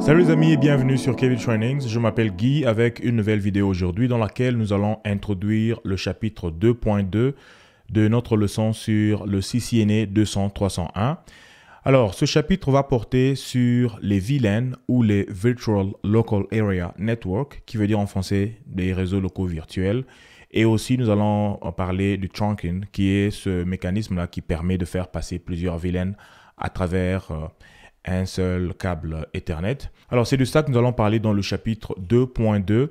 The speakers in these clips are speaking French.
Salut les amis et bienvenue sur Kevin Trainings. Je m'appelle Guy avec une nouvelle vidéo aujourd'hui dans laquelle nous allons introduire le chapitre 2.2 de notre leçon sur le CCNA 200-301. Alors, ce chapitre va porter sur les VLAN ou les Virtual Local Area Network, qui veut dire en français des réseaux locaux virtuels. Et aussi, nous allons parler du trunking, qui est ce mécanisme-là qui permet de faire passer plusieurs VLAN à travers euh, un seul câble Ethernet. Alors c'est de ça que nous allons parler dans le chapitre 2.2.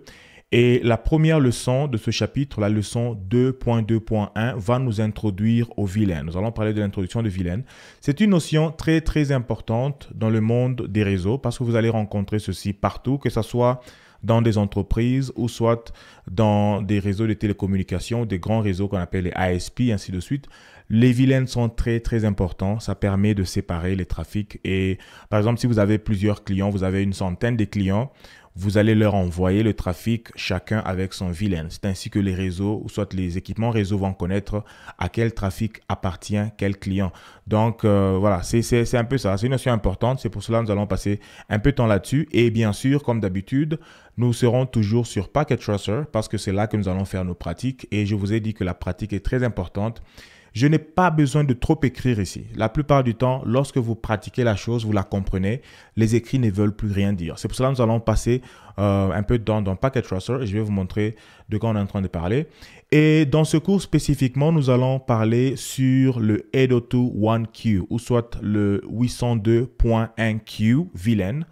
Et la première leçon de ce chapitre, la leçon 2.2.1, va nous introduire au vilain. Nous allons parler de l'introduction de vilain. C'est une notion très très importante dans le monde des réseaux parce que vous allez rencontrer ceci partout, que ce soit dans des entreprises ou soit dans des réseaux de télécommunications, des grands réseaux qu'on appelle les ASP, ainsi de suite. Les vilaines sont très très importants. Ça permet de séparer les trafics. Et par exemple, si vous avez plusieurs clients, vous avez une centaine de clients, vous allez leur envoyer le trafic chacun avec son vilain. C'est ainsi que les réseaux, ou soit les équipements réseaux vont connaître à quel trafic appartient quel client. Donc euh, voilà, c'est un peu ça. C'est une notion importante. C'est pour cela que nous allons passer un peu de temps là-dessus. Et bien sûr, comme d'habitude, nous serons toujours sur Packet Tracer parce que c'est là que nous allons faire nos pratiques. Et je vous ai dit que la pratique est très importante. Je n'ai pas besoin de trop écrire ici. La plupart du temps, lorsque vous pratiquez la chose, vous la comprenez, les écrits ne veulent plus rien dire. C'est pour cela que nous allons passer euh, un peu dans, dans Packet Tracer et je vais vous montrer de quoi on est en train de parler. Et dans ce cours spécifiquement, nous allons parler sur le 8021Q ou soit le 802.1Q VLAN.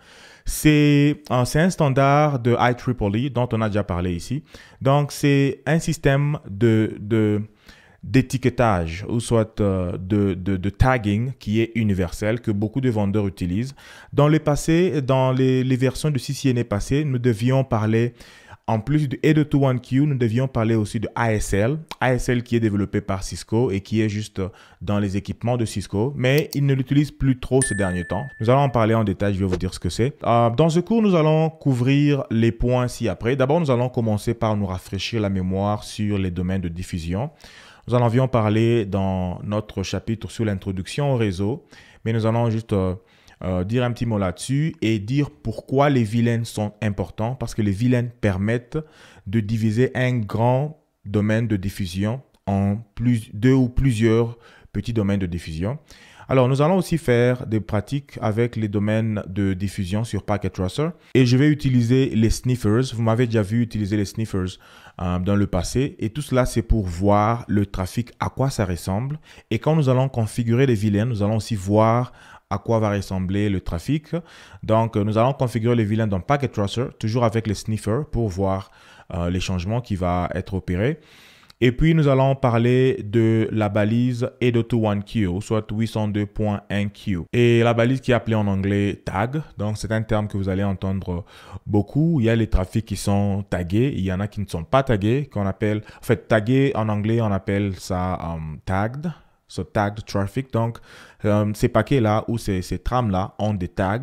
C'est un, un standard de IEEE e dont on a déjà parlé ici. Donc, c'est un système de, de d'étiquetage ou soit euh, de, de, tagging qui est universel, que beaucoup de vendeurs utilisent. Dans le passé, dans les, les versions de CCNA e passées, nous devions parler, en plus de A221Q, nous devions parler aussi de ASL. ASL qui est développé par Cisco et qui est juste dans les équipements de Cisco, mais ils ne l'utilisent plus trop ces derniers temps. Nous allons en parler en détail, je vais vous dire ce que c'est. Euh, dans ce cours, nous allons couvrir les points ci-après. D'abord, nous allons commencer par nous rafraîchir la mémoire sur les domaines de diffusion. Nous en avions parlé dans notre chapitre sur l'introduction au réseau, mais nous allons juste euh, euh, dire un petit mot là-dessus et dire pourquoi les vilaines sont importants, parce que les vilaines permettent de diviser un grand domaine de diffusion en plus, deux ou plusieurs petits domaines de diffusion. Alors, nous allons aussi faire des pratiques avec les domaines de diffusion sur Packet Tracer et je vais utiliser les sniffers. Vous m'avez déjà vu utiliser les sniffers euh, dans le passé. Et tout cela, c'est pour voir le trafic, à quoi ça ressemble. Et quand nous allons configurer les vilains, nous allons aussi voir à quoi va ressembler le trafic. Donc, euh, nous allons configurer les vilains dans Packet Tracer, toujours avec le sniffer pour voir euh, les changements qui va être opérés. Et puis, nous allons parler de la balise edo 21 q soit 802.1Q. Et la balise qui est appelée en anglais tag. Donc, c'est un terme que vous allez entendre beaucoup. Il y a les trafics qui sont tagués. Il y en a qui ne sont pas tagués, qu'on appelle, en fait, tagué », en anglais, on appelle ça euh, tagged. So tagged traffic. Donc, euh, ces paquets-là ou ces, trams là ont des tags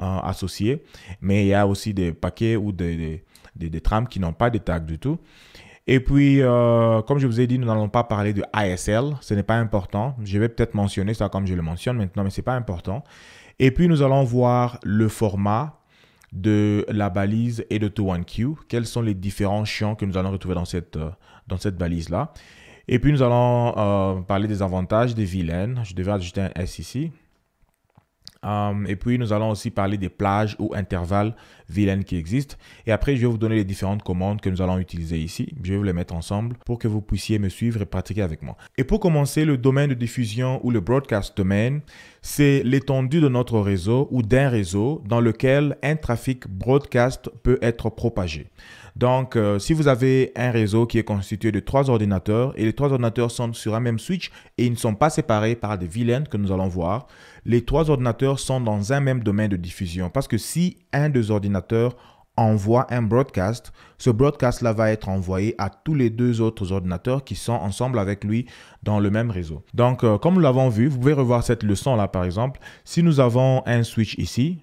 euh, associés, mais il y a aussi des paquets ou des, trams qui n'ont pas de tags du tout. Et puis, euh, comme je vous ai dit, nous n'allons pas parler de ASL. Ce n'est pas important. Je vais peut-être mentionner ça comme je le mentionne maintenant, mais ce n'est pas important. Et puis, nous allons voir le format de la balise et de to 1 q Quels sont les différents champs que nous allons retrouver dans cette, euh, dans cette balise-là. Et puis, nous allons euh, parler des avantages, des vilaines. Je devais ajouter un S ici. et puis, nous allons aussi parler des plages ou intervalles VLAN qui existe Et après, je vais vous donner les différentes commandes que nous allons utiliser ici. Je vais vous les mettre ensemble pour que vous puissiez me suivre et pratiquer avec moi. Et pour commencer, le domaine de diffusion ou le broadcast domain, c'est l'étendue de notre réseau ou d'un réseau dans lequel un trafic broadcast peut être propagé. Donc, euh, si vous avez un réseau qui est constitué de trois ordinateurs et les trois ordinateurs sont sur un même switch et ils ne sont pas séparés par des VLAN que nous allons voir, les trois ordinateurs sont dans un même domaine de diffusion parce que si un des ordinateurs envoie un broadcast, ce broadcast-là va être envoyé à tous les deux autres ordinateurs qui sont ensemble avec lui dans le même réseau. Donc, euh, comme nous l'avons vu, vous pouvez revoir cette leçon-là, par exemple. Si nous avons un switch ici,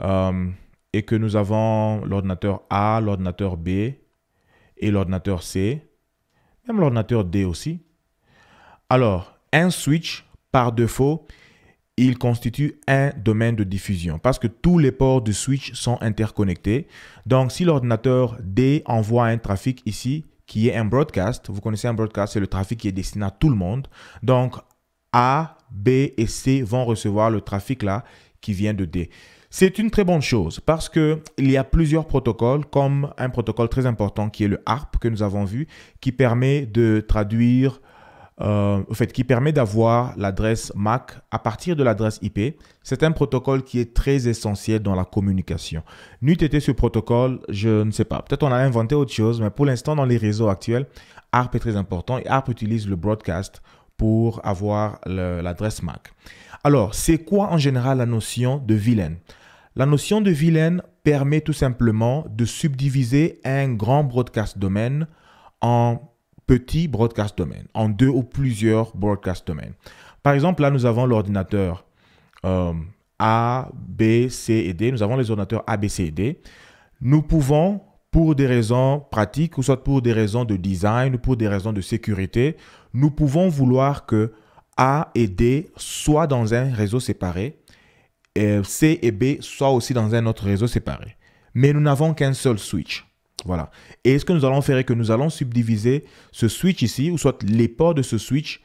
euh, et que nous avons l'ordinateur A, l'ordinateur B et l'ordinateur C, même l'ordinateur D aussi, alors, un switch, par défaut, il constitue un domaine de diffusion parce que tous les ports du switch sont interconnectés. Donc si l'ordinateur D envoie un trafic ici qui est un broadcast, vous connaissez un broadcast, c'est le trafic qui est destiné à tout le monde. Donc A, B et C vont recevoir le trafic là qui vient de D. C'est une très bonne chose parce qu'il y a plusieurs protocoles, comme un protocole très important qui est le ARP que nous avons vu, qui permet de traduire euh, fait, qui permet d'avoir l'adresse MAC à partir de l'adresse IP. C'est un protocole qui est très essentiel dans la communication. Nuit été ce protocole, je ne sais pas. Peut-être on a inventé autre chose, mais pour l'instant, dans les réseaux actuels, ARP est très important et ARP utilise le broadcast pour avoir l'adresse MAC. Alors, c'est quoi en général la notion de vilaine La notion de vilaine permet tout simplement de subdiviser un grand broadcast domaine en petit broadcast domain, en deux ou plusieurs broadcast domains. Par exemple, là, nous avons l'ordinateur euh, A, B, C et D. Nous avons les ordinateurs A, B, C et D. Nous pouvons, pour des raisons pratiques, ou soit pour des raisons de design, ou pour des raisons de sécurité, nous pouvons vouloir que A et D soient dans un réseau séparé, et C et B soient aussi dans un autre réseau séparé. Mais nous n'avons qu'un seul switch. Voilà. Et ce que nous allons faire est que nous allons subdiviser ce switch ici, ou soit les ports de ce switch,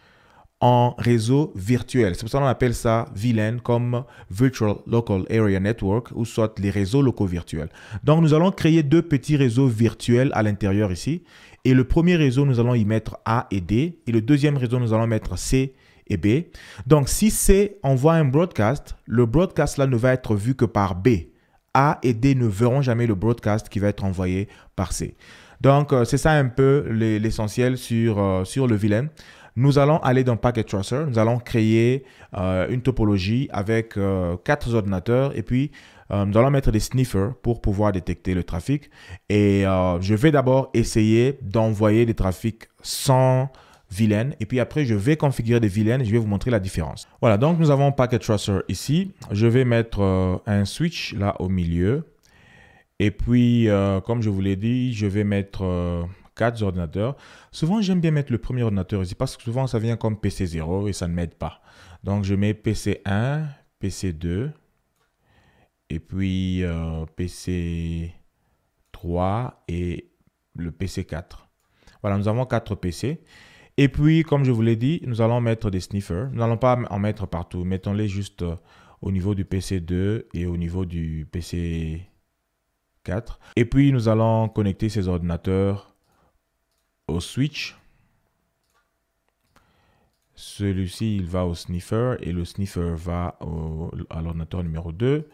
en réseau virtuel. C'est pour ça qu'on appelle ça VLAN comme Virtual Local Area Network ou soit les réseaux locaux virtuels. Donc nous allons créer deux petits réseaux virtuels à l'intérieur ici. Et le premier réseau, nous allons y mettre A et D. Et le deuxième réseau, nous allons mettre C et B. Donc si C envoie un broadcast, le broadcast là ne va être vu que par B. A et D ne verront jamais le broadcast qui va être envoyé par C. Donc, euh, c'est ça un peu l'essentiel sur, euh, sur le vilain. Nous allons aller dans Packet Tracer, nous allons créer euh, une topologie avec quatre ordinateurs et puis nous allons mettre des sniffers pour pouvoir détecter le trafic. Et je vais d'abord essayer d'envoyer des trafics sans vilaines. Et puis après, je vais configurer des vilaines. Je vais vous montrer la différence. Voilà, donc nous avons Packet Tracer ici. Je vais mettre euh, un switch là au milieu. Et puis, euh, comme je vous l'ai dit, je vais mettre euh, quatre ordinateurs. Souvent, j'aime bien mettre le premier ordinateur ici parce que souvent, ça vient comme PC0 et ça ne m'aide pas. Donc, je mets PC1, PC2 et puis PC3 et le PC4. Voilà, nous avons quatre PC. Et puis, comme je vous l'ai dit, nous allons mettre des sniffers. Nous n'allons pas en mettre partout. Mettons-les juste euh, au niveau du PC2 et au niveau du PC4. Et puis, nous allons connecter ces ordinateurs au switch. Celui-ci, il va au sniffer et le sniffer va à l'ordinateur numéro 2.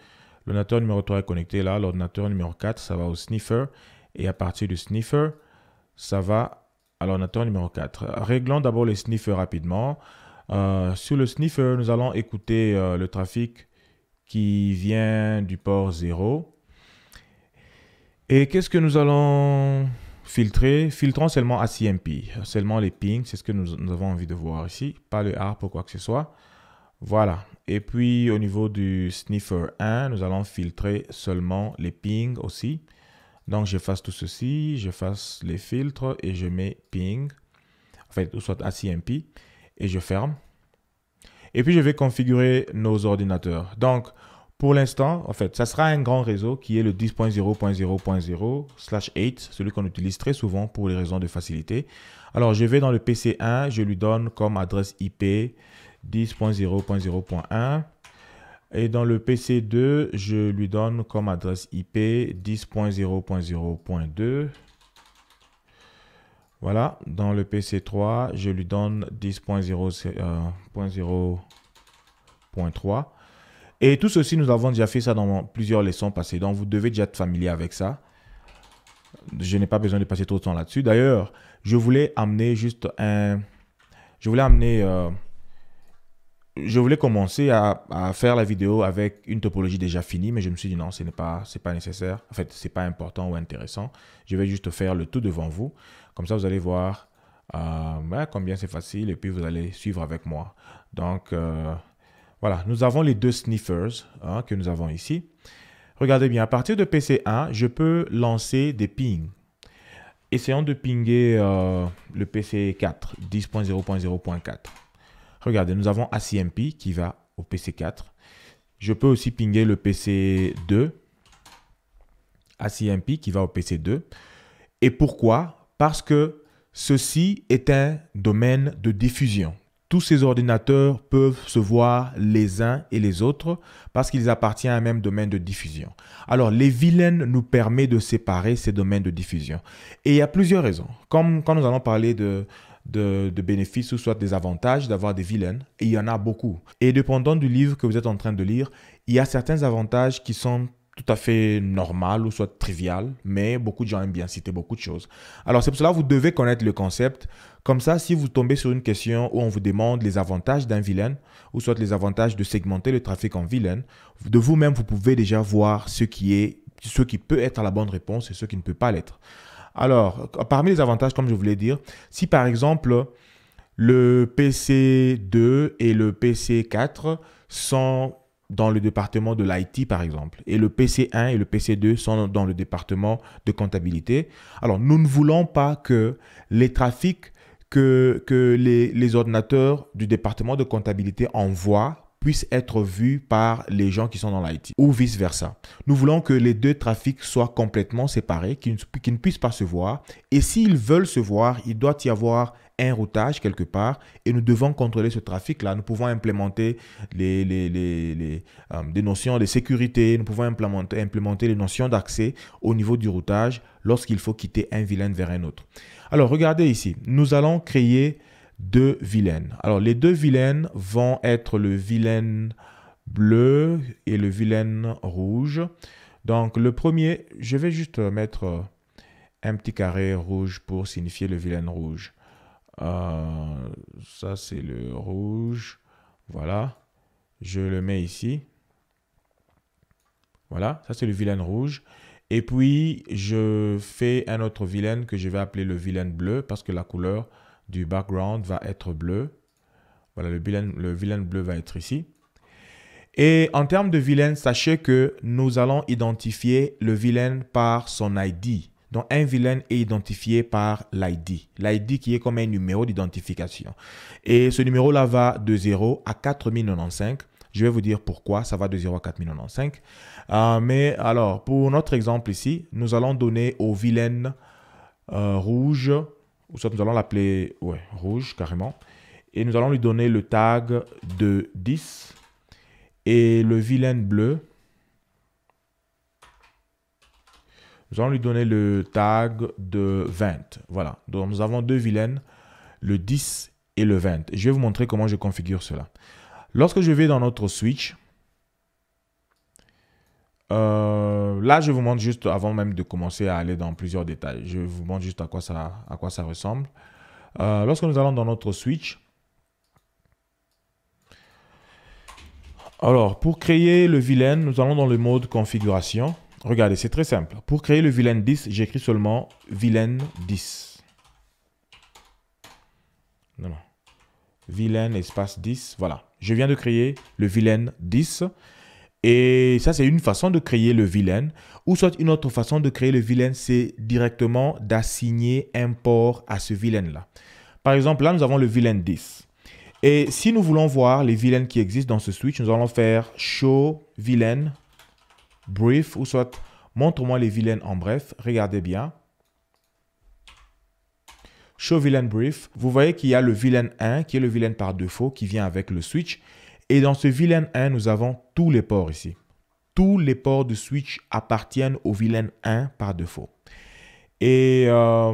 L'ordinateur numéro 3 est connecté là. L'ordinateur numéro 4, ça va au sniffer. Et à partir du sniffer, ça va alors, on numéro 4. Réglons d'abord les sniffers rapidement. Euh, sur le sniffer, nous allons écouter euh, le trafic qui vient du port 0. Et qu'est-ce que nous allons filtrer Filtrons seulement ACMP, seulement les pings, c'est ce que nous, nous, avons envie de voir ici, pas le ARP ou quoi que ce soit. Voilà. Et puis au niveau du sniffer 1, nous allons filtrer seulement les pings aussi. Donc, je fasse tout ceci, je fasse les filtres et je mets ping, en fait, ou soit ACMP, et je ferme. Et puis, je vais configurer nos ordinateurs. Donc, pour l'instant, en fait, ça sera un grand réseau qui est le 10.0.0.0 slash 8, celui qu'on utilise très souvent pour les raisons de facilité. Alors, je vais dans le PC1, je lui donne comme adresse IP 10.0.0.1. Et dans le PC2, je lui donne comme adresse IP 10.0.0.2. Voilà, dans le PC3, je lui donne 10.0.0.3. Et tout ceci, nous avons déjà fait ça dans plusieurs leçons passées. Donc, vous devez déjà être familier avec ça. Je n'ai pas besoin de passer trop de temps là-dessus. D'ailleurs, je voulais amener juste un... Je voulais amener... Euh, je voulais commencer à, faire la vidéo avec une topologie déjà finie, mais je me suis dit non, ce n'est pas, c'est pas nécessaire. En fait, ce n'est pas important ou intéressant. Je vais juste faire le tout devant vous. Comme ça, vous allez voir euh, combien c'est facile et puis vous allez suivre avec moi. Donc, euh, voilà, nous avons les deux sniffers hein, que nous avons ici. Regardez bien, à partir de PC1, je peux lancer des pings. Essayons de pinger euh, le PC4, 10.0.0.4. Regardez, nous avons ACMP qui va au PC4. Je peux aussi pinger le PC2, ACMP qui va au PC2. Et pourquoi Parce que ceci est un domaine de diffusion. Tous ces ordinateurs peuvent se voir les uns et les autres parce qu'ils appartiennent à un même domaine de diffusion. Alors, les vilaines nous permet de séparer ces domaines de diffusion. Et il y a plusieurs raisons. Comme quand nous allons parler de de, bénéfices ou soit des avantages d'avoir des vilaines. Et il y en a beaucoup. Et dépendant du livre que vous êtes en train de lire, il y a certains avantages qui sont tout à fait normal ou soit trivial, mais beaucoup de gens aiment bien citer beaucoup de choses. Alors c'est pour cela que vous devez connaître le concept. Comme ça, si vous tombez sur une question où on vous demande les avantages d'un vilain, ou soit les avantages de segmenter le trafic en vilain, de vous-même, vous pouvez déjà voir ce qui est ce qui peut être la bonne réponse et ce qui ne peut pas l'être. Alors, parmi les avantages, comme je voulais dire, si par exemple le PC2 et le PC4 sont dans le département de l'IT, par exemple, et le PC1 et le PC2 sont dans le département de comptabilité, alors nous ne voulons pas que les trafics que, que les, les ordinateurs du département de comptabilité envoient puisse être vu par les gens qui sont dans l'IT ou vice-versa. Nous voulons que les deux trafics soient complètement séparés, qu'ils ne, puissent pas se voir. Et s'ils veulent se voir, il doit y avoir un routage quelque part et nous devons contrôler ce trafic-là. Nous pouvons implémenter les, euh, des notions de sécurité, nous pouvons implémenter, implémenter les notions d'accès au niveau du routage lorsqu'il faut quitter un vilain vers un autre. Alors regardez ici, nous allons créer deux vilaines. Alors, les deux vilaines vont être le vilaine bleu et le vilaine rouge. Donc, le premier, je vais juste mettre un petit carré rouge pour signifier le vilaine rouge. Euh, ça, c'est le rouge. Voilà. Je le mets ici. Voilà, ça c'est le vilaine rouge. Et puis, je fais un autre vilain que je vais appeler le vilaine bleu parce que la couleur, du background va être bleu. Voilà, le vilain, le vilain bleu va être ici. Et en termes de vilain, sachez que nous allons identifier le vilain par son ID. Donc, un vilain est identifié par l'ID. L'ID qui est comme un numéro d'identification. Et ce numéro-là va de 0 à 4095. Je vais vous dire pourquoi ça va de 0 à 4095. Euh, mais alors, pour notre exemple ici, nous allons donner au vilain euh, rouge ou soit nous allons l'appeler rouge carrément, et nous allons lui donner le tag de 10 et le vilain bleu. Nous allons lui donner le tag de 20. Voilà, donc nous avons deux vilaines, le 10 et le 20. Je vais vous montrer comment je configure cela. Lorsque je vais dans notre switch, euh, là, je vous montre juste, avant même de commencer à aller dans plusieurs détails, je vous montre juste à quoi ça, à quoi ça ressemble. Euh, lorsque nous allons dans notre switch, alors pour créer le vilain, nous allons dans le mode configuration. Regardez, c'est très simple. Pour créer le vilain 10, j'écris seulement vilain 10. Non, Vilain espace 10, voilà. Je viens de créer le vilain 10. Et ça, c'est une façon de créer le vilain. Ou soit une autre façon de créer le vilain, c'est directement d'assigner un port à ce vilain-là. Par exemple, là, nous avons le vilain 10. Et si nous voulons voir les vilains qui existent dans ce switch, nous allons faire show vilain brief ou soit montre-moi les vilains en bref. Regardez bien. Show vilain brief. Vous voyez qu'il y a le vilain 1 qui est le vilain par défaut qui vient avec le switch. Et dans ce vilain 1, nous avons tous les ports ici. Tous les ports de switch appartiennent au vilain 1 par défaut. Et euh,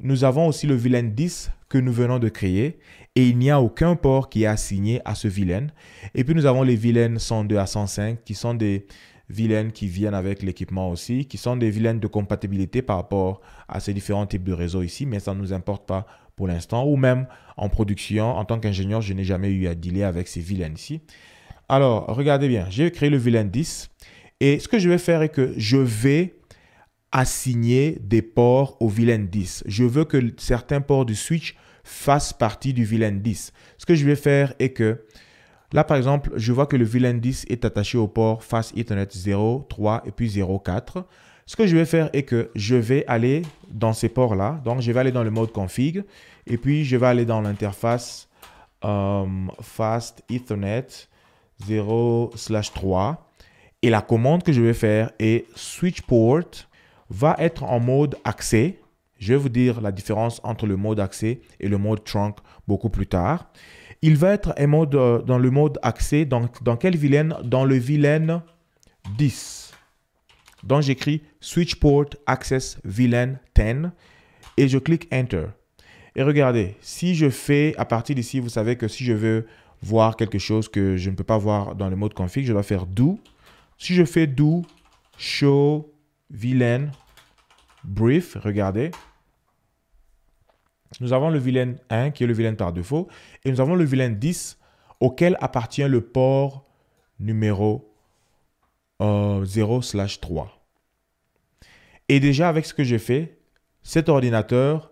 nous avons aussi le vilain 10 que nous venons de créer et il n'y a aucun port qui est assigné à ce vilain. Et puis nous avons les vilaines 102 à 105 qui sont des vilaines qui viennent avec l'équipement aussi, qui sont des vilaines de compatibilité par rapport à ces différents types de réseaux ici, mais ça ne nous importe pas pour l'instant, ou même en production. En tant qu'ingénieur, je n'ai jamais eu à dealer avec ces vilaines ici. Alors, regardez bien, j'ai créé le vilain 10 et ce que je vais faire est que je vais assigner des ports au vilain 10. Je veux que certains ports du switch fassent partie du vilain 10. Ce que je vais faire est que Là, par exemple, je vois que le vilain 10 est attaché au port face Ethernet 0, 3 et puis 0.4. Ce que je vais faire est que je vais aller dans ces ports-là. Donc, je vais aller dans le mode config. Et puis, je vais aller dans l'interface euh, Fast Ethernet 0 3. Et la commande que je vais faire est switchport va être en mode accès. Je vais vous dire la différence entre le mode accès et le mode trunk beaucoup plus tard. Il va être mode, euh, dans le mode accès, dans, dans quel vilaine Dans le vilain 10. Donc j'écris switchport access vilain 10 et je clique enter. Et regardez, si je fais à partir d'ici, vous savez que si je veux voir quelque chose que je ne peux pas voir dans le mode config, je dois faire do. Si je fais do show vilain brief, regardez, nous avons le vilain 1 qui est le vilain par défaut et nous avons le vilain 10 auquel appartient le port numéro 0 euh, 3. Et déjà avec ce que j'ai fait, cet ordinateur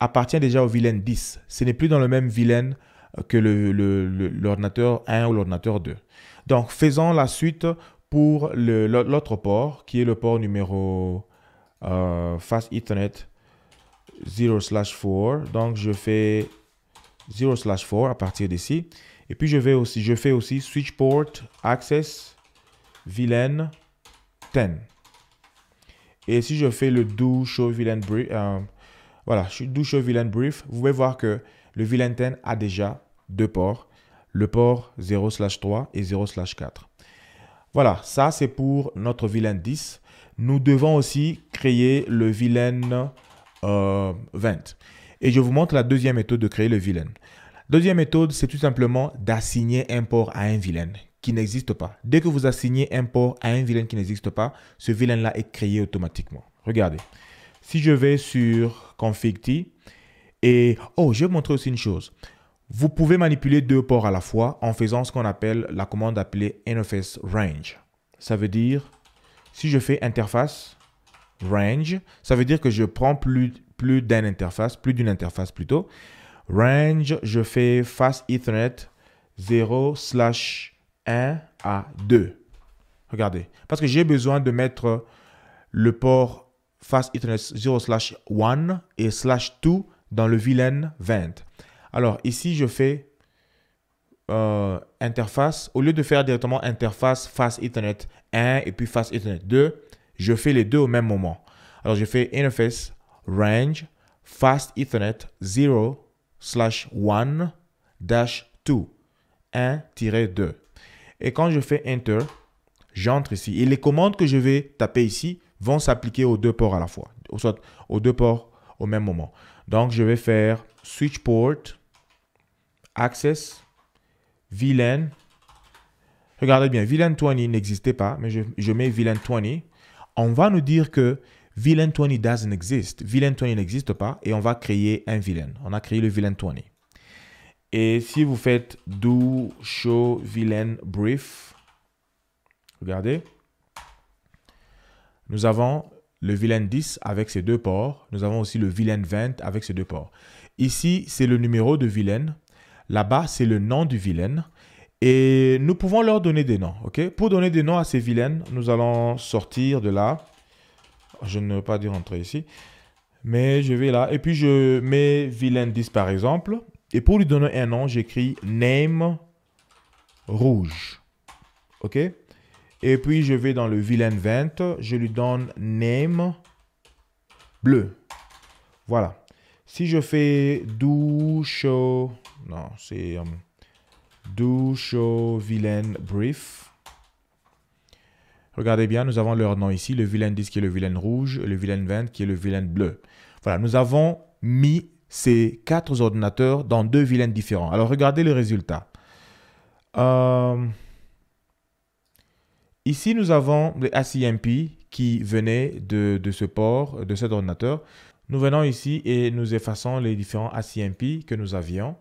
appartient déjà au vilain 10. Ce n'est plus dans le même vilain euh, que l'ordinateur le, 1 ou l'ordinateur 2. Donc, faisons la suite pour l'autre port, qui est le port numéro euh, Fast Ethernet 0/4. Donc, je fais 0/4 à partir d'ici. Et puis, je, vais aussi, je fais aussi switch port access VLAN 10. Et si je fais le do show vilain bridge, euh, voilà, je suis douche vilain brief. Vous pouvez voir que le villain 10 a déjà deux ports. Le port 0 3 et 0 4. Voilà, ça c'est pour notre vilain 10. Nous devons aussi créer le vilain 20. Euh, et je vous montre la deuxième méthode de créer le vilain. Deuxième méthode, c'est tout simplement d'assigner un port à un vilain qui n'existe pas. Dès que vous assignez un port à un vilain qui n'existe pas, ce vilain-là est créé automatiquement. Regardez. Si je vais sur config.t et oh, je vais vous montrer aussi une chose. Vous pouvez manipuler deux ports à la fois en faisant ce qu'on appelle la commande appelée interface range. Ça veut dire, si je fais interface range, ça veut dire que je prends plus, plus d'une interface, plus d'une interface plutôt. Range, je fais Fast Ethernet 0 slash 1 à 2. Regardez, parce que j'ai besoin de mettre le port fast Ethernet 0 slash 1 et slash 2 dans le Vilain 20. Alors ici, je fais euh, interface. Au lieu de faire directement interface fast Ethernet 1 et puis fast Ethernet 2, je fais les deux au même moment. Alors je fais interface range fast Ethernet 0 slash 1 dash 2 1-2. Et quand je fais enter, j'entre ici. Et les commandes que je vais taper ici, vont s'appliquer aux deux ports à la fois, soit aux deux ports au même moment. Donc, je vais faire switch port, access, VLAN. Regardez bien, VLAN 20 n'existait pas, mais je, je, mets VLAN 20. On va nous dire que VLAN 20 doesn't exist. VLAN 20 n'existe pas et on va créer un VLAN. On a créé le VLAN 20. Et si vous faites do show VLAN brief, regardez, nous avons le vilain 10 avec ses deux ports. Nous avons aussi le vilain 20 avec ses deux ports. Ici, c'est le numéro de vilain. Là-bas, c'est le nom du vilain. Et nous pouvons leur donner des noms. ok Pour donner des noms à ces vilaines, nous allons sortir de là. Je ne veux pas dire rentrer ici. Mais je vais là. Et puis, je mets vilain 10 par exemple. Et pour lui donner un nom, j'écris name rouge. OK et puis, je vais dans le vilain vent Je lui donne name bleu. Voilà. Si je fais douche, non, c'est um, do show vilain brief. Regardez bien, nous avons leur nom ici, le vilain 10 qui est le vilain rouge, le vilain vent qui est le vilain bleu. Voilà, nous avons mis ces quatre ordinateurs dans deux vilains différents. Alors regardez le résultat. Euh, Ici, nous avons les ACMP qui venaient de, de ce port, de cet ordinateur. Nous venons ici et nous effaçons les différents ACMP que nous avions.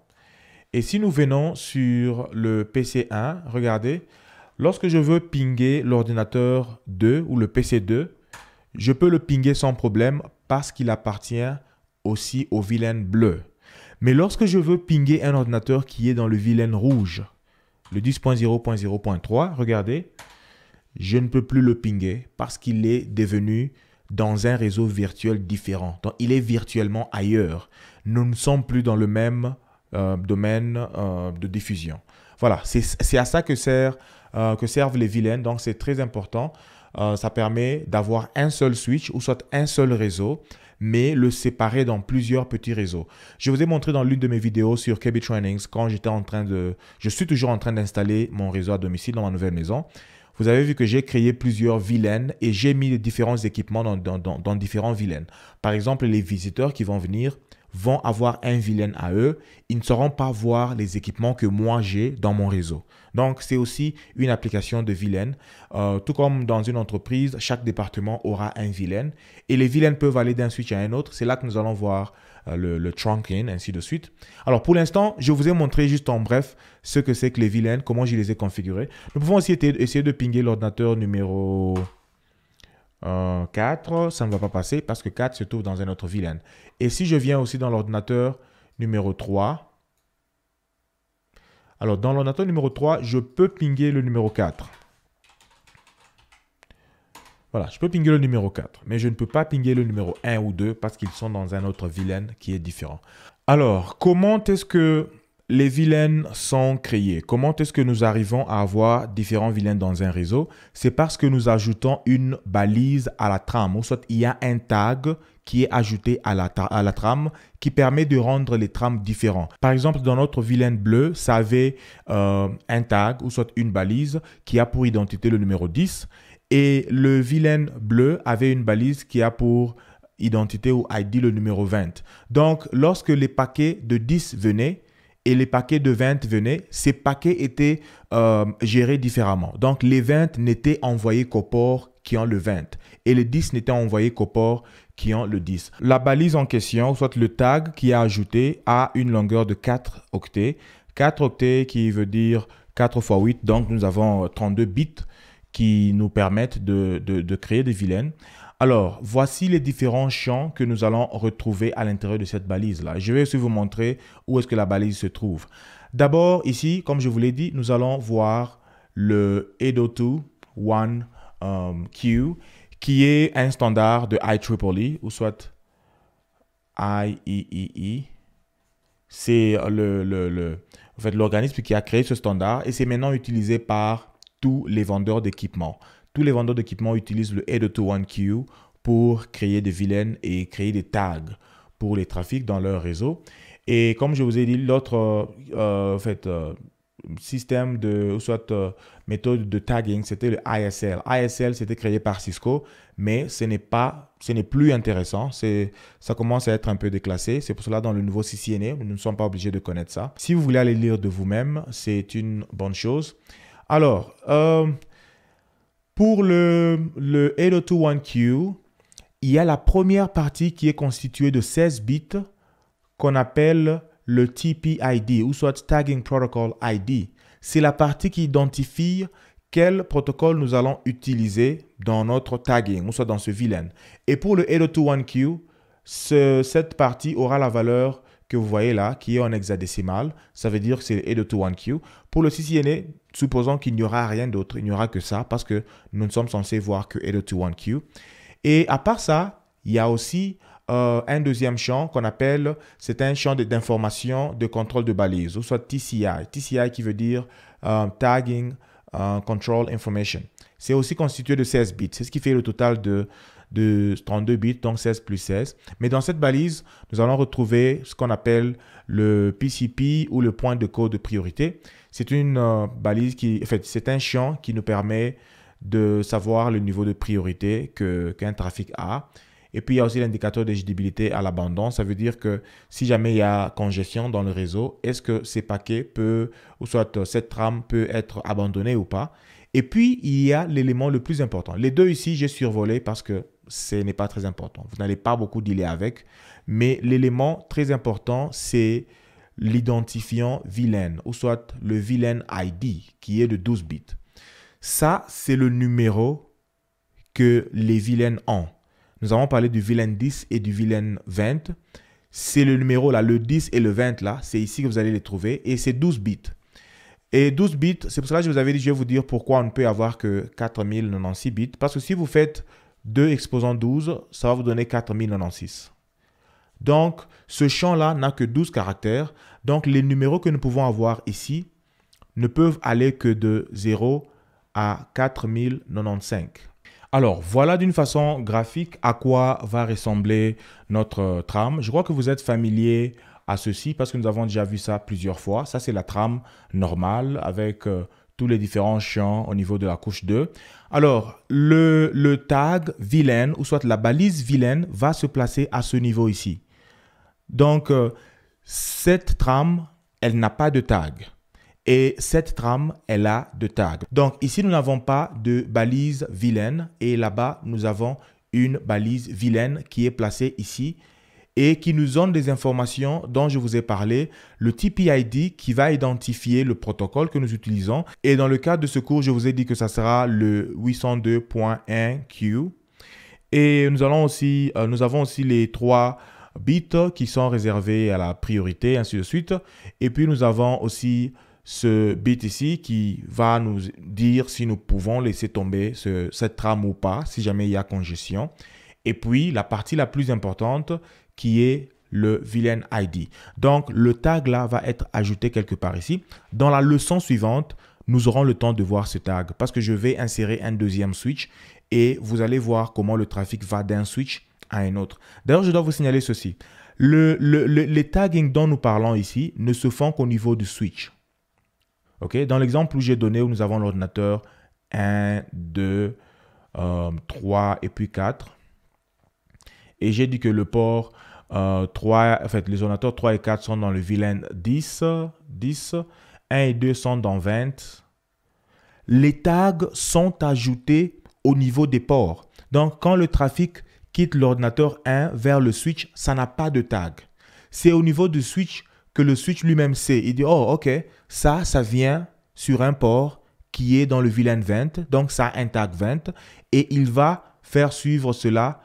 Et si nous venons sur le PC1, regardez, lorsque je veux pinger l'ordinateur 2 ou le PC2, je peux le pinger sans problème parce qu'il appartient aussi au vilain bleu. Mais lorsque je veux pinger un ordinateur qui est dans le vilain rouge, le 10.0.0.3, regardez, je ne peux plus le pinguer parce qu'il est devenu dans un réseau virtuel différent. Donc, il est virtuellement ailleurs. Nous ne sommes plus dans le même euh, domaine euh, de diffusion. Voilà, c'est à ça que, euh, que servent les vilaines. Donc, c'est très important. ça permet d'avoir un seul switch ou soit un seul réseau, mais le séparer dans plusieurs petits réseaux. Je vous ai montré dans l'une de mes vidéos sur KB Trainings quand j'étais en train de... Je suis toujours en train d'installer mon réseau à domicile dans ma nouvelle maison. Vous avez vu que j'ai créé plusieurs vilaines et j'ai mis les différents équipements dans, différents vilaines. Par exemple, les visiteurs qui vont venir vont avoir un vilaine à eux, ils ne sauront pas voir les équipements que moi j'ai dans mon réseau. Donc c'est aussi une application de vilaine. Euh, tout comme dans une entreprise, chaque département aura un vilaine. et les vilaines peuvent aller d'un switch à un autre. C'est là que nous allons voir euh, le, le trunk ainsi de suite. Alors pour l'instant, je vous ai montré juste en bref ce que c'est que les vilaines, comment je les ai configurés. Nous pouvons aussi essayer de pinger l'ordinateur numéro 4. Euh, Ça ne va pas passer parce que 4 se trouve dans un autre VLAN. Et si je viens aussi dans l'ordinateur numéro 3, alors dans l'ordinateur numéro 3, je peux pinger le numéro 4. Voilà, je peux pinguer le numéro 4, mais je ne peux pas pinguer le numéro 1 ou 2 parce qu'ils sont dans un autre vilain qui est différent. Alors, comment est-ce que les vilaines sont créés. Comment est-ce que nous arrivons à avoir différents vilains dans un réseau C'est parce que nous ajoutons une balise à la trame, ou soit il y a un tag qui est ajouté à la, à la trame qui permet de rendre les trames différents. Par exemple, dans notre vilaine bleu, ça avait euh, un tag ou soit une balise qui a pour identité le numéro 10 et le vilain bleu avait une balise qui a pour identité ou ID le numéro 20. Donc, lorsque les paquets de 10 venaient et les paquets de 20 venaient, ces paquets étaient euh, gérés différemment. Donc, les 20 n'étaient envoyés qu'au port qui ont le 20 et les 10 n'étaient envoyés qu'au port qui ont le 10. La balise en question, soit le tag qui est ajouté, a une longueur de 4 octets. 4 octets qui veut dire 4 x 8, donc nous avons 32 euh, bits qui nous permettent de, créer des vilaines. Alors, voici les différents champs que nous allons retrouver à l'intérieur de cette balise-là. Je vais aussi vous montrer où est-ce que la balise se trouve. D'abord, ici, comme je vous l'ai dit, nous allons voir le Edo2 One euh, Q, qui est un standard de IEEE, e, ou soit IEEE. E e. C'est le, le, le, l'organisme qui a créé ce standard et c'est maintenant utilisé par tous les vendeurs d'équipements. Tous les vendeurs d'équipements utilisent le head to one pour créer des vilaines et créer des tags pour les trafics dans leur réseau. Et comme je vous ai dit, l'autre euh, euh, fait, euh, système de, soit méthode de tagging, c'était le ISL. ISL, c'était créé par Cisco, mais ce n'est pas, ce n'est plus intéressant. C'est, ça commence à être un peu déclassé. C'est pour cela, dans le nouveau CCNA, nous ne sommes pas obligés de connaître ça. Si vous voulez aller lire de vous-même, c'est une bonne chose. Alors, euh, pour le, le 8021Q, il y a la première partie qui est constituée de 16 bits qu'on appelle le TPID ou soit Tagging Protocol ID. C'est la partie qui identifie quel protocole nous allons utiliser dans notre tagging, ou soit dans ce VLAN. Et pour le 8021Q, cette partie aura la valeur que vous voyez là, qui est en hexadécimal, ça veut dire que c'est E221Q. Pour le CCNA, supposons qu'il n'y aura rien d'autre, il n'y aura que ça, parce que nous ne sommes censés voir que E221Q. Et à part ça, il y a aussi euh, un deuxième champ qu'on appelle, c'est un champ d'information de contrôle de balise, ou soit TCI. TCI qui veut dire euh, Tagging euh, Control Information. C'est aussi constitué de 16 bits, c'est ce qui fait le total de de 32 bits, donc 16 plus 16. Mais dans cette balise, nous allons retrouver ce qu'on appelle le PCP ou le point de code de priorité. C'est une euh, balise qui, en fait, c'est un champ qui nous permet de savoir le niveau de priorité qu'un trafic a. Et puis, il y a aussi l'indicateur d'éligibilité à l'abandon. Ça veut dire que si jamais il y a congestion dans le réseau, est-ce que ces paquets peuvent, ou soit euh, cette trame peut être abandonnée ou pas. Et puis, il y a l'élément le plus important. Les deux ici, j'ai survolé parce que ce n'est pas très important. Vous n'allez pas beaucoup dealer avec. Mais l'élément très important, c'est l'identifiant vilain, ou soit le vilain ID, qui est de 12 bits. Ça, c'est le numéro que les vilaines ont. Nous avons parlé du vilain 10 et du vilain 20. C'est le numéro là, le 10 et le 20 là, c'est ici que vous allez les trouver, et c'est 12 bits. Et 12 bits, c'est pour cela que je vous avais dit, je vais vous dire pourquoi on ne peut avoir que 4096 bits. Parce que si vous faites 2 exposant 12, ça va vous donner 4096. Donc, ce champ-là n'a que 12 caractères. Donc, les numéros que nous pouvons avoir ici ne peuvent aller que de 0 à 4095. Alors, voilà d'une façon graphique à quoi va ressembler notre trame. Je crois que vous êtes familier à ceci parce que nous avons déjà vu ça plusieurs fois. Ça, c'est la trame normale avec... Euh, tous les différents champs au niveau de la couche 2. Alors, le, tag vilaine, ou soit la balise vilaine, va se placer à ce niveau ici. Donc, euh, cette trame, elle n'a pas de tag. Et cette trame, elle a de tag Donc ici, nous n'avons pas de balise vilaine. Et là-bas, nous avons une balise vilaine qui est placée ici et qui nous donne des informations dont je vous ai parlé, le TPID qui va identifier le protocole que nous utilisons. Et dans le cadre de ce cours, je vous ai dit que ça sera le 802.1Q. Et nous, allons aussi, euh, nous avons aussi les trois bits qui sont réservés à la priorité, ainsi de suite. Et puis nous avons aussi ce bit ici qui va nous dire si nous pouvons laisser tomber cette trame ou pas, si jamais il y a congestion. Et puis la partie la plus importante qui est le vilain ID. Donc le tag là va être ajouté quelque part ici. Dans la leçon suivante, nous aurons le temps de voir ce tag parce que je vais insérer un deuxième switch et vous allez voir comment le trafic va d'un switch à un autre. D'ailleurs, je dois vous signaler ceci. Le, les tagging dont nous parlons ici ne se font qu'au niveau du switch. ok Dans l'exemple où j'ai donné, où nous avons l'ordinateur 1, 2, 3 et puis 4, et j'ai dit que le port 3, euh, en fait, les ordinateurs 3 et 4 sont dans le vilain 10, 10, 1 et 2 sont dans 20. Les tags sont ajoutés au niveau des ports. Donc, quand le trafic quitte l'ordinateur 1 vers le switch, ça n'a pas de tag. C'est au niveau du switch que le switch lui-même sait. Il dit, oh, ok, ça, ça vient sur un port qui est dans le vilain 20, donc ça a un tag 20, et il va faire suivre cela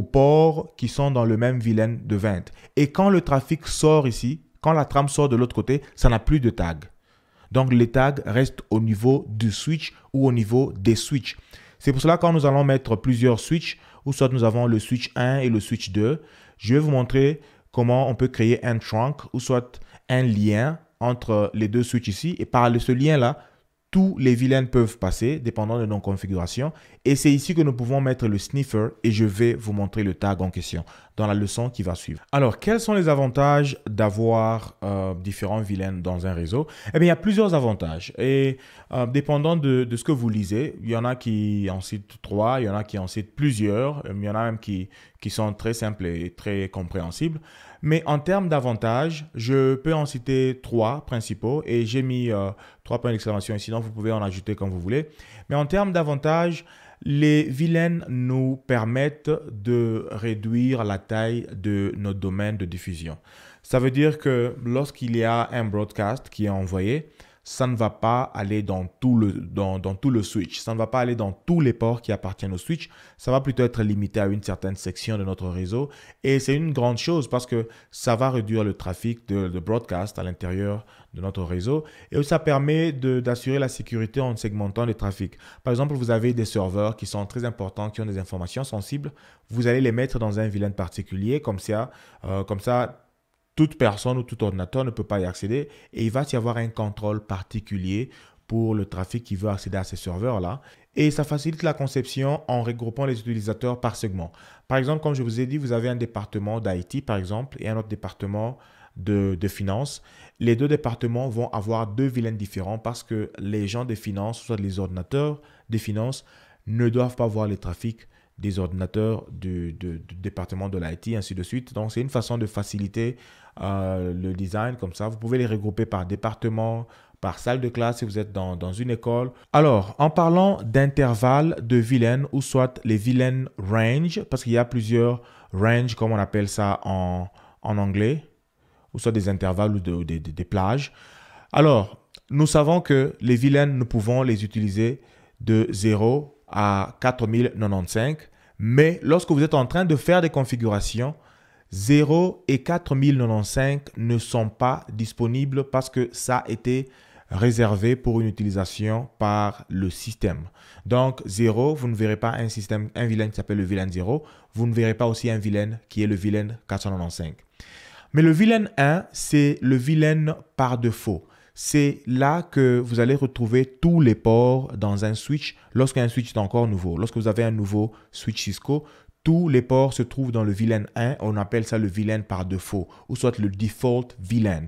ports qui sont dans le même vilaine de 20. Et quand le trafic sort ici, quand la trame sort de l'autre côté, ça n'a plus de tag. Donc les tags restent au niveau du switch ou au niveau des switches. C'est pour cela quand nous allons mettre plusieurs switches, ou soit nous avons le switch 1 et le switch 2, je vais vous montrer comment on peut créer un trunk ou soit un lien entre les deux switches ici. Et par ce lien-là, tous les vilains peuvent passer, dépendant de nos configurations. Et c'est ici que nous pouvons mettre le sniffer et je vais vous montrer le tag en question dans la leçon qui va suivre. Alors, quels sont les avantages d'avoir euh, différents vilains dans un réseau Eh bien, il y a plusieurs avantages. Et euh, dépendant de, ce que vous lisez, il y en a qui en citent trois, il y en a qui en citent plusieurs, euh, il y en a même qui, qui sont très simples et très compréhensibles. Mais en termes d'avantages, je peux en citer trois principaux et j'ai mis trois points d'exclamation ici, donc vous pouvez en ajouter quand vous voulez. Mais en termes d'avantages, les vilaines nous permettent de réduire la taille de notre domaine de diffusion. Ça veut dire que lorsqu'il y a un broadcast qui est envoyé, ça ne va pas aller dans tout, le, dans, dans tout le switch, ça ne va pas aller dans tous les ports qui appartiennent au switch, ça va plutôt être limité à une certaine section de notre réseau. Et c'est une grande chose parce que ça va réduire le trafic de, de broadcast à l'intérieur de notre réseau et ça permet d'assurer la sécurité en segmentant les trafics. Par exemple, vous avez des serveurs qui sont très importants, qui ont des informations sensibles, vous allez les mettre dans un vilain particulier, comme ça, euh, comme ça toute personne ou tout ordinateur ne peut pas y accéder et il va y avoir un contrôle particulier pour le trafic qui veut accéder à ces serveurs-là. Et ça facilite la conception en regroupant les utilisateurs par segment. Par exemple, comme je vous ai dit, vous avez un département d'IT, par exemple, et un autre département de, finances. Les deux départements vont avoir deux vilaines différents parce que les gens des finances, soit les ordinateurs des finances, ne doivent pas voir les trafics des ordinateurs du, du département de l'IT, ainsi de suite. Donc, c'est une façon de faciliter le design comme ça. Vous pouvez les regrouper par département, par salle de classe si vous êtes dans, dans une école. Alors, en parlant d'intervalle de vilaines ou soit les vilaines range, parce qu'il y a plusieurs range comme on appelle ça en, en anglais, ou soit des intervalles ou, des, des, des plages. Alors, nous savons que les vilaines, nous pouvons les utiliser de 0 à 4095, mais lorsque vous êtes en train de faire des configurations, 0 et 4095 ne sont pas disponibles parce que ça a été réservé pour une utilisation par le système. Donc 0, vous ne verrez pas un système, un vilain qui s'appelle le vilain 0. Vous ne verrez pas aussi un vilain qui est le vilain 495. Mais le vilain 1, c'est le vilain par défaut. C'est là que vous allez retrouver tous les ports dans un switch lorsqu'un switch est encore nouveau. Lorsque vous avez un nouveau switch Cisco, tous les ports se trouvent dans le vilain 1, hein, on appelle ça le vilain par défaut, ou soit le default vilain.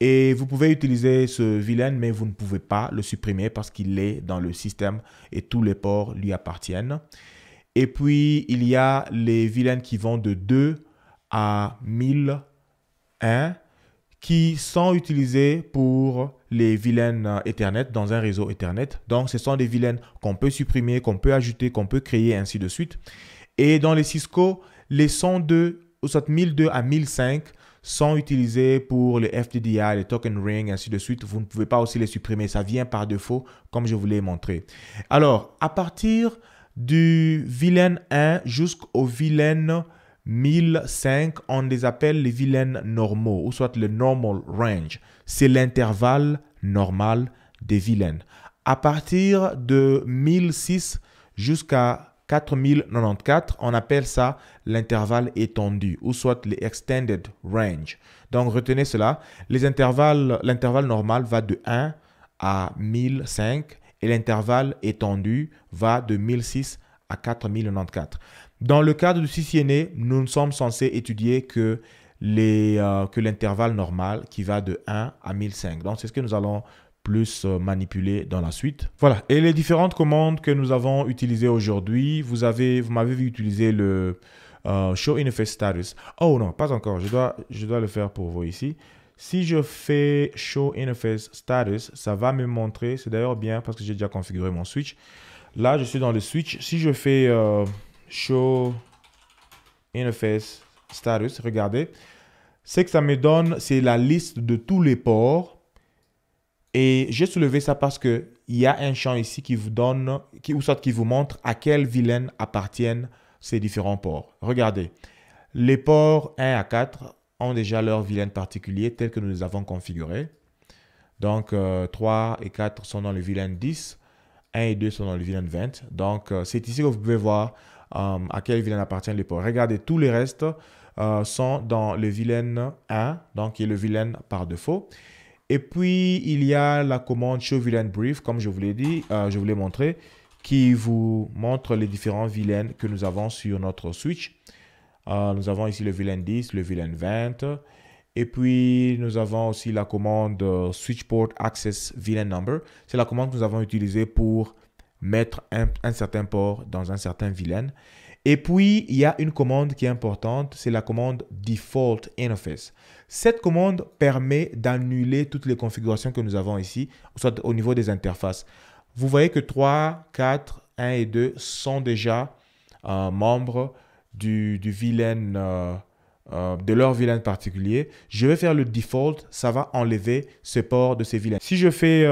Et vous pouvez utiliser ce vilain, mais vous ne pouvez pas le supprimer parce qu'il est dans le système et tous les ports lui appartiennent. Et puis, il y a les vilaines qui vont de 2 à 1001 hein, qui sont utilisés pour les vilaines Ethernet dans un réseau Ethernet. Donc, ce sont des vilaines qu'on peut supprimer, qu'on peut ajouter, qu'on peut créer, ainsi de suite. Et dans les Cisco, les 102, soit 1002 à 1005 sont utilisés pour les FTDI, les token ring, ainsi de suite. Vous ne pouvez pas aussi les supprimer. Ça vient par défaut, comme je vous l'ai montré. Alors, à partir du vilain 1 jusqu'au vilain 1005, on les appelle les VLAN normaux, ou soit le normal range. C'est l'intervalle normal des vilaines À partir de 1006 jusqu'à 4094, on appelle ça l'intervalle étendu ou soit les extended range. Donc retenez cela, les intervalles, l'intervalle normal va de 1 à 1005 et l'intervalle étendu va de 1006 à 4094. Dans le cadre du CCNA, e, nous ne sommes censés étudier que les, euh, que l'intervalle normal qui va de 1 à 1005. Donc, c'est ce que nous allons plus euh, manipulé dans la suite. Voilà, et les différentes commandes que nous avons utilisées aujourd'hui, vous avez, vous m'avez vu utiliser le euh, Show Interface Status. Oh non, pas encore, je dois, je dois le faire pour vous ici. Si je fais Show Interface Status, ça va me montrer, c'est d'ailleurs bien parce que j'ai déjà configuré mon switch. Là, je suis dans le switch. Si je fais euh, Show Interface Status, regardez, c'est que ça me donne, c'est la liste de tous les ports et j'ai soulevé ça parce qu'il y a un champ ici qui vous donne, qui, ou qui vous montre à quel vilaine appartiennent ces différents ports. Regardez, les ports 1 à 4 ont déjà leur vilaine particulier tel que nous les avons configurés. Donc 3 euh, et 4 sont dans le vilain 10, 1 et 2 sont dans le vilain 20. Donc euh, c'est ici que vous pouvez voir euh, à quel vilaine appartiennent les ports. Regardez, tous les restes sont dans le vilain 1, donc qui est le vilain par défaut. Et puis, il y a la commande Show Villain Brief, comme je vous l'ai dit, euh, je vous l'ai montré, qui vous montre les différents vilains que nous avons sur notre Switch. Euh, nous avons ici le vilain 10, le vilain 20. Et puis, nous avons aussi la commande euh, Switchport Access Villain Number. C'est la commande que nous avons utilisée pour mettre un, certain port dans un certain vilain. Et puis, il y a une commande qui est importante, c'est la commande Default Interface. Cette commande permet d'annuler toutes les configurations que nous avons ici, soit au niveau des interfaces. Vous voyez que 3, 4, 1 et 2 sont déjà euh, membres du, vilain, euh, euh, de leur vilain particulier. Je vais faire le default, ça va enlever ce port de ces vilains. Si je fais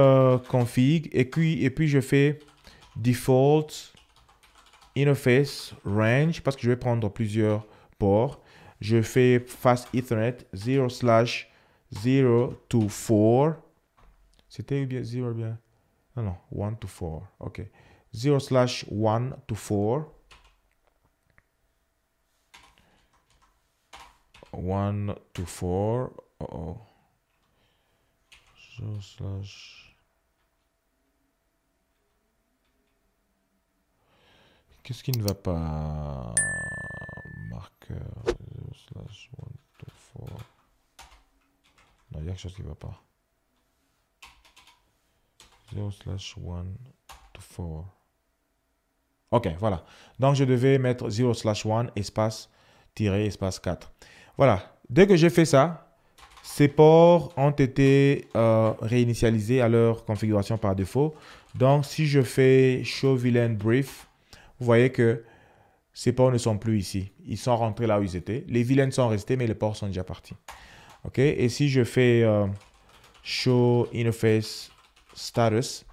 config et puis, et puis je fais default interface range parce que je vais prendre plusieurs ports je fais fast Ethernet 0 slash 024. C'était bien 0 bien ah Non, non, 1 to 4. OK. 0 slash 1 to 4. 1 to 4. Oh oh. 0 slash. Qu'est-ce qui ne va pas Marqueur slash 1, 2, 4. chose qui ne va pas. 0 slash 1 to 4. Ok, voilà. Donc, je devais mettre 0 slash 1 espace tiré espace 4. Voilà. Dès que j'ai fait ça, ces ports ont été euh, réinitialisés à leur configuration par défaut. Donc, si je fais show vilain brief, vous voyez que ces ports ne sont plus ici. Ils sont rentrés là où ils étaient. Les vilaines sont restés, mais les ports sont déjà partis. OK Et si je fais euh, show interface status,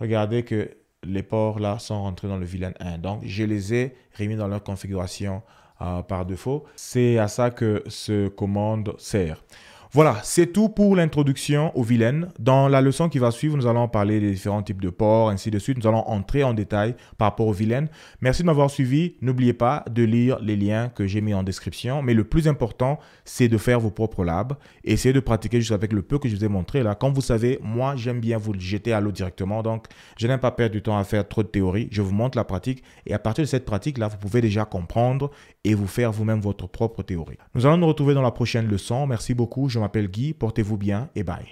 regardez que les ports là sont rentrés dans le VLAN 1. Donc, je les ai remis dans leur configuration euh, par défaut. C'est à ça que ce commande sert. Voilà, c'est tout pour l'introduction aux vilaines. Dans la leçon qui va suivre, nous allons parler des différents types de porcs, ainsi de suite. Nous allons entrer en détail par rapport au vilaine. Merci de m'avoir suivi. N'oubliez pas de lire les liens que j'ai mis en description. Mais le plus important, c'est de faire vos propres labs. Essayez de pratiquer juste avec le peu que je vous ai montré là. Comme vous savez, moi, j'aime bien vous le jeter à l'eau directement. Donc, je n'aime pas perdre du temps à faire trop de théorie. Je vous montre la pratique. Et à partir de cette pratique-là, vous pouvez déjà comprendre et vous faire vous-même votre propre théorie. Nous allons nous retrouver dans la prochaine leçon. Merci beaucoup je m'appelle Guy, portez-vous bien et bye.